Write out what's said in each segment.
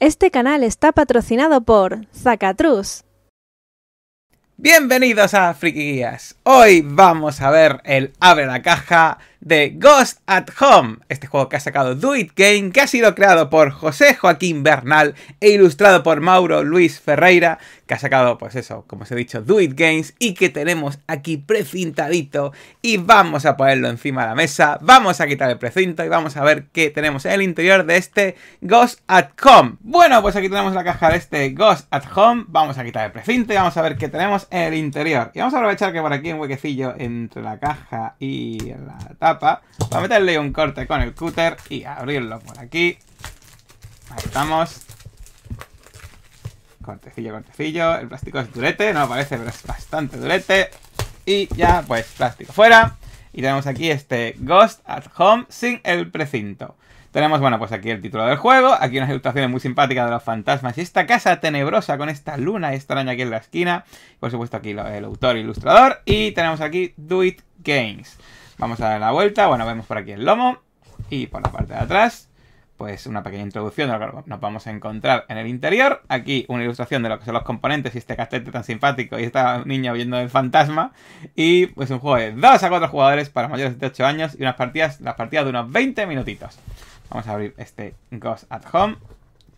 Este canal está patrocinado por Zacatruz. Bienvenidos a Friki Hoy vamos a ver el Abre la Caja de Ghost at Home, este juego que ha sacado Do It Game, que ha sido creado por José Joaquín Bernal e ilustrado por Mauro Luis Ferreira, que ha sacado, pues eso, como os he dicho, Do Games, y que tenemos aquí precintadito, y vamos a ponerlo encima de la mesa, vamos a quitar el precinto y vamos a ver qué tenemos en el interior de este Ghost at Home. Bueno, pues aquí tenemos la caja de este Ghost at Home, vamos a quitar el precinto y vamos a ver qué tenemos en el interior. Y vamos a aprovechar que por aquí hay un huequecillo entre la caja y la tapa para meterle un corte con el cúter y abrirlo por aquí. Ahí estamos. Cortecillo, cortecillo. El plástico es durete, no parece, pero es bastante durete. Y ya, pues, plástico fuera. Y tenemos aquí este Ghost at Home sin el precinto. Tenemos, bueno, pues aquí el título del juego, aquí unas ilustraciones muy simpáticas de los fantasmas y esta casa tenebrosa con esta luna extraña aquí en la esquina. Por supuesto aquí el autor e ilustrador y tenemos aquí Do It Games. Vamos a dar la vuelta. Bueno, vemos por aquí el lomo. Y por la parte de atrás, pues una pequeña introducción de lo que nos vamos a encontrar en el interior. Aquí una ilustración de lo que son los componentes y este castete tan simpático y esta niña huyendo del fantasma. Y pues un juego de 2 a 4 jugadores para mayores de 8 años y unas partidas, las partidas de unos 20 minutitos. Vamos a abrir este Ghost at Home.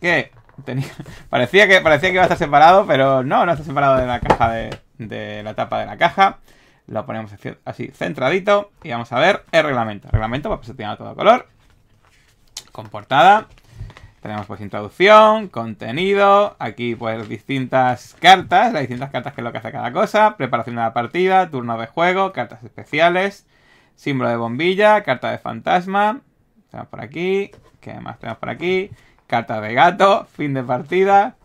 Que parecía, que, parecía que iba a estar separado, pero no, no está separado de la caja de, de la tapa de la caja. Lo ponemos así, centradito y vamos a ver el reglamento. El reglamento va pues, a todo color. Con portada. Tenemos pues introducción, contenido, aquí pues distintas cartas, las distintas cartas que es lo que hace cada cosa, preparación de la partida, turno de juego, cartas especiales, símbolo de bombilla, carta de fantasma, tenemos por aquí, ¿qué más tenemos por aquí? Carta de gato, fin de partida,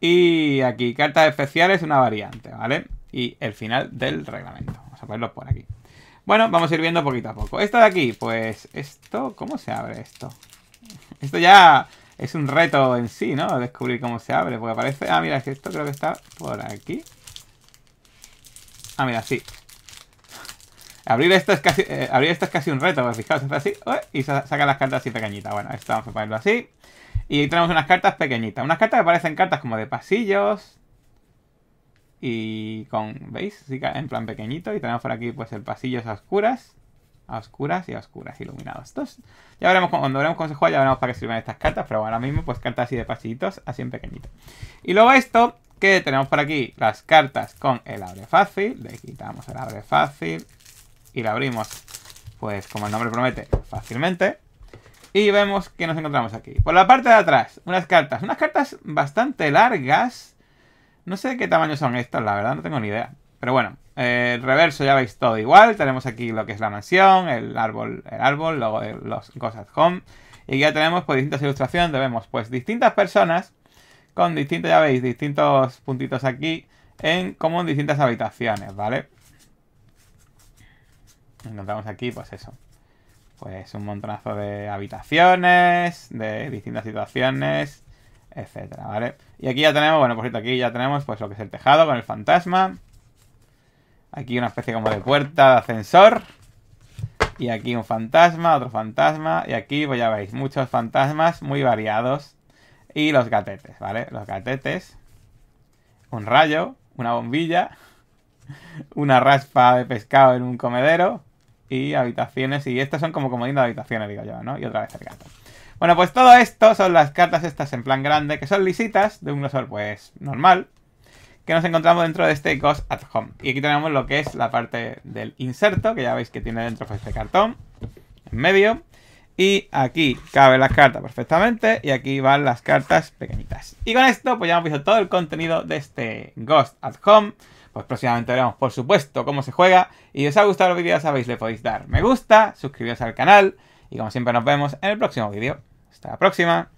y aquí cartas especiales, una variante, ¿vale? Y el final del reglamento verlos por aquí. Bueno, vamos a ir viendo poquito a poco. Esto de aquí, pues esto, ¿cómo se abre esto? Esto ya es un reto en sí, ¿no? Descubrir cómo se abre, porque aparece... Ah, mira, es que esto creo que está por aquí. Ah, mira, sí. Abrir esto es casi, eh, abrir esto es casi un reto, pues, fijaos, así y saca las cartas así pequeñitas. Bueno, esto vamos a ponerlo así. Y tenemos unas cartas pequeñitas. Unas cartas que parecen cartas como de pasillos, y con, ¿veis? En plan pequeñito. Y tenemos por aquí pues el pasillo a oscuras. A oscuras y a oscuras iluminados. Entonces, ya veremos cuando veremos cómo se juega, ya veremos para qué sirven estas cartas. Pero ahora mismo, pues cartas así de pasillitos, así en pequeñito. Y luego esto, que tenemos por aquí las cartas con el abre fácil. Le quitamos el abre fácil. Y la abrimos, pues como el nombre promete, fácilmente. Y vemos que nos encontramos aquí. Por la parte de atrás, unas cartas. Unas cartas bastante largas. No sé qué tamaño son estos, la verdad, no tengo ni idea. Pero bueno, eh, el reverso ya veis todo igual. Tenemos aquí lo que es la mansión, el árbol, el árbol, luego eh, los cosas Home. Y ya tenemos pues distintas ilustraciones donde vemos pues distintas personas con distintos, ya veis, distintos puntitos aquí en como en distintas habitaciones, ¿vale? Encontramos aquí pues eso. Pues un montonazo de habitaciones, de distintas situaciones, etcétera, ¿vale? Y aquí ya tenemos, bueno, por cierto, aquí ya tenemos pues lo que es el tejado con el fantasma. Aquí una especie como de puerta de ascensor. Y aquí un fantasma, otro fantasma. Y aquí, pues ya veis, muchos fantasmas muy variados. Y los gatetes, ¿vale? Los gatetes. Un rayo, una bombilla, una raspa de pescado en un comedero y habitaciones. Y estas son como comodín de habitaciones, digo yo, ¿no? Y otra vez el gato. Bueno, pues todo esto son las cartas estas en plan grande, que son lisitas, de un grosor pues normal, que nos encontramos dentro de este Ghost at Home. Y aquí tenemos lo que es la parte del inserto, que ya veis que tiene dentro pues, este cartón, en medio. Y aquí caben las cartas perfectamente y aquí van las cartas pequeñitas. Y con esto pues ya hemos visto todo el contenido de este Ghost at Home. Pues próximamente veremos por supuesto cómo se juega. Y si os ha gustado el vídeo sabéis, le podéis dar me gusta, suscribiros al canal. Y como siempre nos vemos en el próximo vídeo. Hasta la próxima.